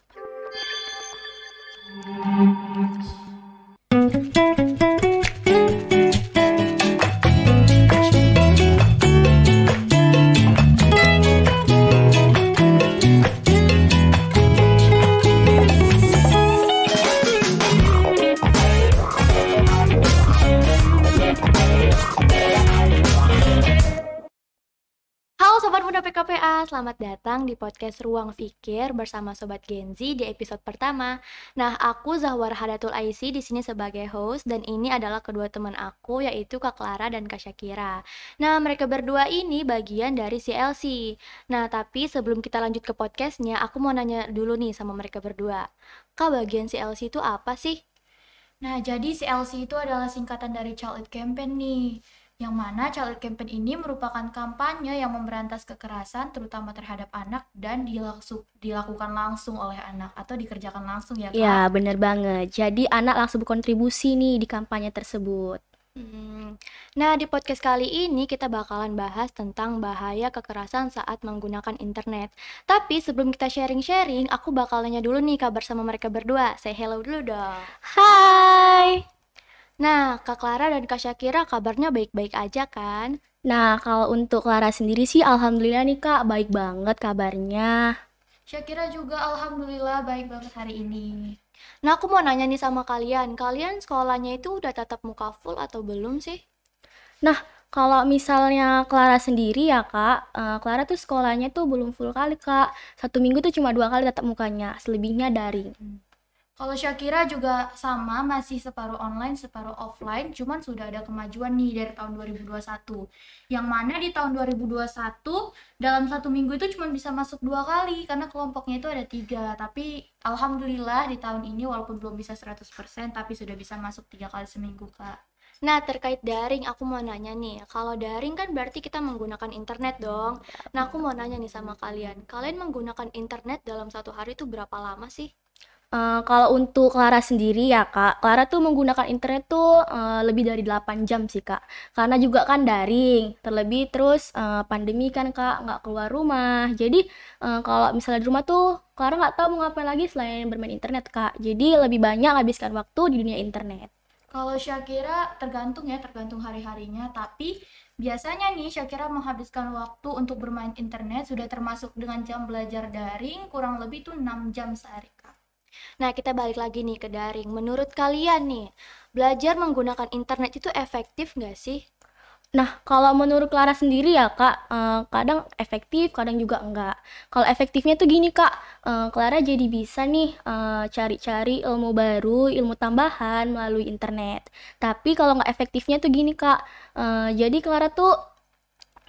podkāsts. selamat datang di podcast Ruang Fikir bersama Sobat Genzi di episode pertama. Nah, aku Zahwar Hadatul Aisy di sini sebagai host dan ini adalah kedua teman aku yaitu Kak Clara dan Kak Syakira. Nah, mereka berdua ini bagian dari CLC. Nah, tapi sebelum kita lanjut ke podcastnya, aku mau nanya dulu nih sama mereka berdua. Kak, bagian CLC itu apa sih? Nah, jadi CLC itu adalah singkatan dari Child Campaign nih yang mana child campaign ini merupakan kampanye yang memberantas kekerasan terutama terhadap anak dan dilaksuk, dilakukan langsung oleh anak atau dikerjakan langsung ya Kak? Iya bener banget, jadi anak langsung berkontribusi nih di kampanye tersebut hmm. Nah, di podcast kali ini kita bakalan bahas tentang bahaya kekerasan saat menggunakan internet. Tapi sebelum kita sharing-sharing, aku bakal nanya dulu nih kabar sama mereka berdua. Say hello dulu dong. Hai. Nah, Kak Clara dan Kak Syakira kabarnya baik-baik aja kan? Nah, kalau untuk Clara sendiri sih alhamdulillah nih Kak, baik banget kabarnya. Syakira juga alhamdulillah baik banget hari ini. Nah, aku mau nanya nih sama kalian, kalian sekolahnya itu udah tatap muka full atau belum sih? Nah, kalau misalnya Clara sendiri ya kak, uh, Clara tuh sekolahnya tuh belum full kali kak. Satu minggu tuh cuma dua kali tatap mukanya, selebihnya daring. Hmm. Kalau Shakira juga sama, masih separuh online, separuh offline, cuman sudah ada kemajuan nih dari tahun 2021. Yang mana di tahun 2021, dalam satu minggu itu cuma bisa masuk dua kali, karena kelompoknya itu ada tiga. Tapi Alhamdulillah di tahun ini walaupun belum bisa 100%, tapi sudah bisa masuk tiga kali seminggu, Kak. Nah, terkait daring, aku mau nanya nih. Kalau daring kan berarti kita menggunakan internet dong. Nah, aku mau nanya nih sama kalian. Kalian menggunakan internet dalam satu hari itu berapa lama sih? Eh, kalau untuk Clara sendiri ya kak, Clara tuh menggunakan internet tuh uh, lebih dari 8 jam sih kak. Karena juga kan daring, terlebih terus uh, pandemi kan kak nggak keluar rumah. Jadi uh, kalau misalnya di rumah tuh Clara nggak tahu mau ngapain lagi selain bermain internet kak. Jadi lebih banyak habiskan waktu di dunia internet. Kalau Syakira tergantung ya, tergantung hari-harinya. Tapi biasanya nih Syakira menghabiskan waktu untuk bermain internet sudah termasuk dengan jam belajar daring kurang lebih tuh 6 jam sehari. Nah, kita balik lagi nih ke daring. Menurut kalian nih, belajar menggunakan internet itu efektif nggak sih? Nah, kalau menurut Clara sendiri ya kak, eh, kadang efektif, kadang juga enggak. Kalau efektifnya tuh gini kak, eh, Clara jadi bisa nih eh, cari-cari ilmu baru, ilmu tambahan melalui internet. Tapi kalau nggak efektifnya tuh gini kak, eh, jadi Clara tuh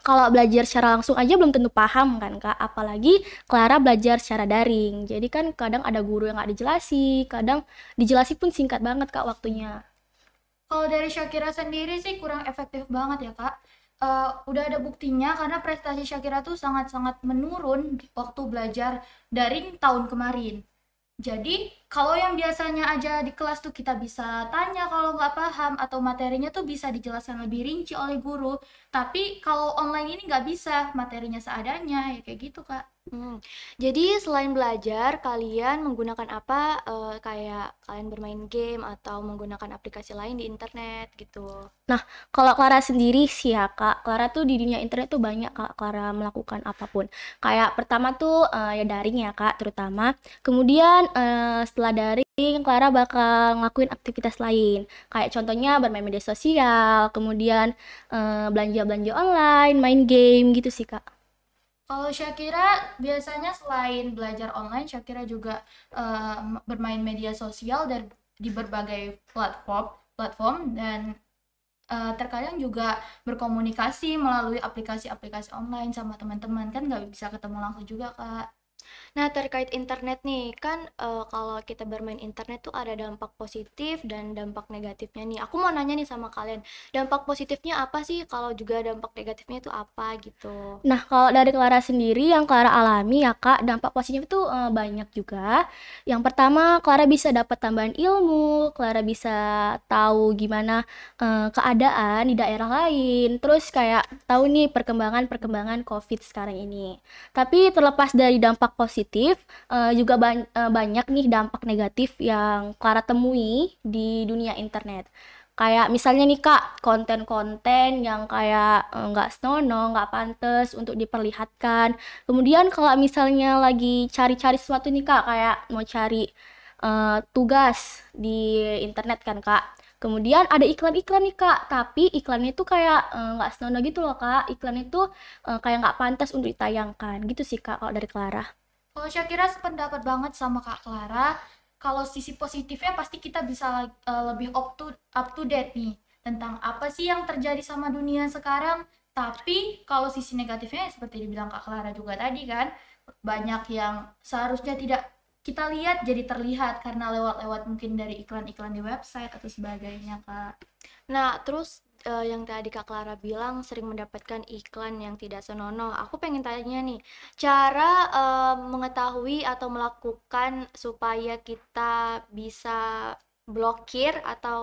kalau belajar secara langsung aja belum tentu paham kan kak apalagi Clara belajar secara daring jadi kan kadang ada guru yang nggak dijelasi kadang dijelasi pun singkat banget kak waktunya kalau dari Shakira sendiri sih kurang efektif banget ya kak uh, udah ada buktinya karena prestasi Shakira tuh sangat-sangat menurun waktu belajar daring tahun kemarin jadi kalau yang biasanya aja di kelas tuh kita bisa tanya kalau nggak paham atau materinya tuh bisa dijelaskan lebih rinci oleh guru. Tapi kalau online ini nggak bisa materinya seadanya ya kayak gitu kak. Hmm. Jadi selain belajar, kalian menggunakan apa? Eee, eh, kayak kalian bermain game atau menggunakan aplikasi lain di internet gitu? Nah, kalau Clara sendiri sih ya Kak, Clara tuh di dunia internet tuh banyak Kak Clara melakukan apapun. Kayak pertama tuh eh, ya daring ya Kak, terutama. Kemudian eh, setelah daring, Clara bakal ngelakuin aktivitas lain. Kayak contohnya bermain media sosial, kemudian eh, belanja-belanja online, main game gitu sih Kak. Kalau Shakira biasanya selain belajar online, Shakira juga uh, bermain media sosial dan di berbagai platform, platform dan uh, terkadang juga berkomunikasi melalui aplikasi-aplikasi online sama teman-teman kan nggak bisa ketemu langsung juga kak. Nah, terkait internet nih, kan uh, kalau kita bermain internet tuh ada dampak positif dan dampak negatifnya nih. Aku mau nanya nih sama kalian, dampak positifnya apa sih? Kalau juga dampak negatifnya itu apa gitu? Nah, kalau dari Clara sendiri yang Clara alami ya Kak, dampak positif itu uh, eh, banyak juga. Yang pertama, Clara bisa dapat tambahan ilmu, Clara bisa tahu gimana uh, keadaan di daerah lain. Terus kayak tahu nih perkembangan-perkembangan COVID sekarang ini. Tapi terlepas dari dampak positif positif, uh, juga ba uh, eh, banyak nih dampak negatif yang Clara temui di dunia internet. Kayak misalnya nih kak, konten-konten yang kayak eh, nggak uh, senonoh, nggak pantas untuk diperlihatkan. Kemudian kalau misalnya lagi cari-cari sesuatu nih kak, kayak mau cari uh, tugas di internet kan kak. Kemudian ada iklan-iklan nih kak, tapi iklannya tuh kayak nggak uh, senonoh gitu loh kak. Iklan itu uh, kayak nggak pantas untuk ditayangkan, gitu sih kak kalau dari Clara. Kalau eh, Syakira sependapat banget sama Kak Clara. Kalau sisi positifnya pasti kita bisa uh, lebih up to up to date nih tentang apa sih yang terjadi sama dunia sekarang. Tapi kalau sisi negatifnya ya seperti dibilang Kak Clara juga tadi kan, banyak yang seharusnya tidak kita lihat jadi terlihat karena lewat-lewat mungkin dari iklan-iklan di website atau sebagainya kak. Nah terus uh, yang tadi Kak Clara bilang sering mendapatkan iklan yang tidak senonoh. Aku pengen tanya nih, cara uh, mengetahui atau melakukan supaya kita bisa blokir atau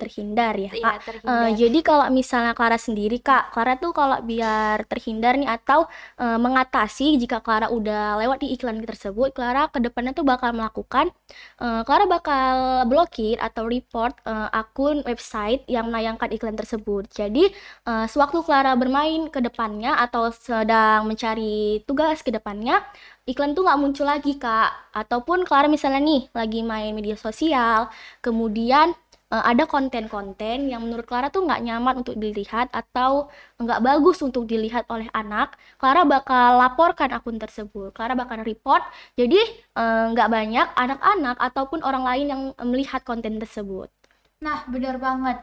terhindar ya kak. Iya, ah, eh, terhindar. Uh, jadi kalau misalnya Clara sendiri kak, Clara tuh kalau biar terhindar nih atau uh, mengatasi jika Clara udah lewat di iklan tersebut, Clara kedepannya tuh bakal melakukan, uh, Clara bakal blokir atau report uh, akun website yang menayangkan iklan tersebut. Jadi uh, sewaktu Clara bermain kedepannya atau sedang mencari tugas kedepannya, iklan tuh nggak muncul lagi kak ataupun Clara misalnya nih lagi main media sosial kemudian uh, ada konten-konten yang menurut Clara tuh nggak nyaman untuk dilihat atau nggak bagus untuk dilihat oleh anak, Clara bakal laporkan akun tersebut. Clara bakal report. Jadi eh, nggak uh, banyak anak-anak ataupun orang lain yang melihat konten tersebut. Nah, benar banget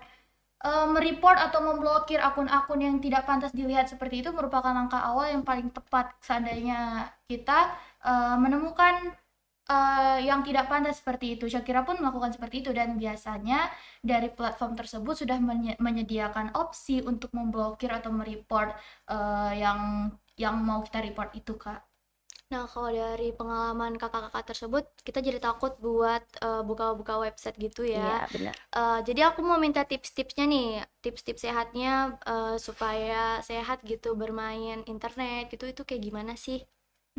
uh, mereport atau memblokir akun-akun yang tidak pantas dilihat seperti itu merupakan langkah awal yang paling tepat seandainya kita uh, menemukan uh, yang tidak pantas seperti itu. Shakira pun melakukan seperti itu dan biasanya dari platform tersebut sudah menyediakan opsi untuk memblokir atau mereport uh, yang yang mau kita report itu, Kak. Nah, kalau dari pengalaman kakak-kakak tersebut, kita jadi takut buat eh, buka-buka uh, website gitu ya. Iya, benar. Uh, jadi aku mau minta tips-tipsnya nih, tips-tips sehatnya uh, supaya sehat gitu bermain internet gitu itu kayak gimana sih?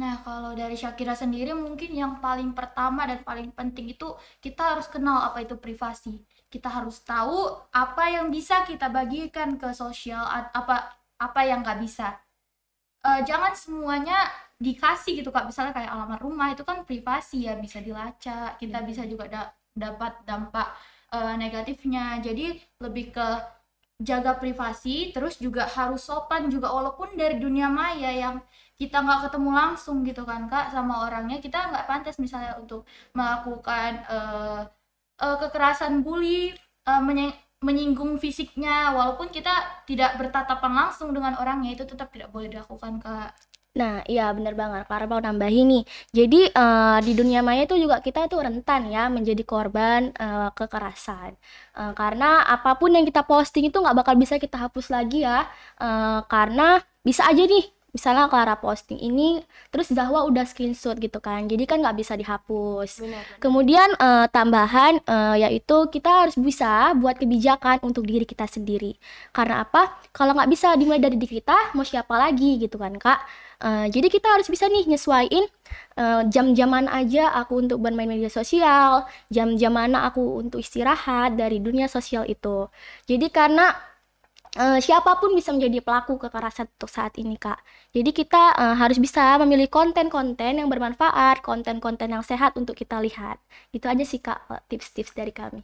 Nah, kalau dari syakira sendiri mungkin yang paling pertama dan paling penting itu kita harus kenal apa itu privasi. Kita harus tahu apa yang bisa kita bagikan ke sosial apa apa yang nggak bisa. Uh, jangan semuanya dikasih gitu kak misalnya kayak alamat rumah itu kan privasi ya bisa dilacak kita yeah. bisa juga da dapat dampak uh, negatifnya jadi lebih ke jaga privasi terus juga harus sopan juga walaupun dari dunia maya yang kita nggak ketemu langsung gitu kan kak sama orangnya kita nggak pantas misalnya untuk melakukan uh, uh, kekerasan bully uh, menyinggung fisiknya walaupun kita tidak bertatapan langsung dengan orangnya itu tetap tidak boleh dilakukan kak Nah, iya bener banget. Clara mau nambah ini. Jadi uh, di dunia maya itu juga kita itu rentan ya menjadi korban uh, kekerasan. Uh, karena apapun yang kita posting itu nggak bakal bisa kita hapus lagi ya. Uh, karena bisa aja nih misalnya Clara posting ini terus Zahwa udah screenshot gitu kan jadi kan nggak bisa dihapus benar, benar. kemudian uh, tambahan uh, yaitu kita harus bisa buat kebijakan untuk diri kita sendiri karena apa kalau nggak bisa dimulai dari diri kita mau siapa lagi gitu kan kak uh, jadi kita harus bisa nih nyesuaiin uh, jam-jaman aja aku untuk bermain media sosial jam-jam aku untuk istirahat dari dunia sosial itu jadi karena uh, siapapun bisa menjadi pelaku kekerasan untuk saat ini kak. Jadi kita uh, harus bisa memilih konten-konten yang bermanfaat, konten-konten yang sehat untuk kita lihat. Itu aja sih kak eh, tips-tips dari kami.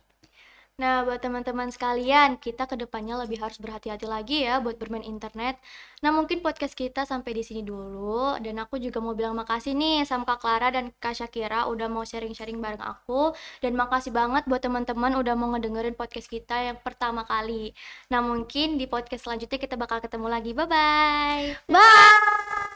Nah, buat teman-teman sekalian, kita kedepannya lebih harus berhati-hati lagi ya buat bermain internet. Nah, mungkin podcast kita sampai di sini dulu. Dan aku juga mau bilang makasih nih sama Kak Clara dan Kak Syakira udah mau sharing-sharing bareng aku. Dan makasih banget buat teman-teman udah mau ngedengerin podcast kita yang pertama kali. Nah, mungkin di podcast selanjutnya kita bakal ketemu lagi. Bye-bye! Bye! -bye. Bye.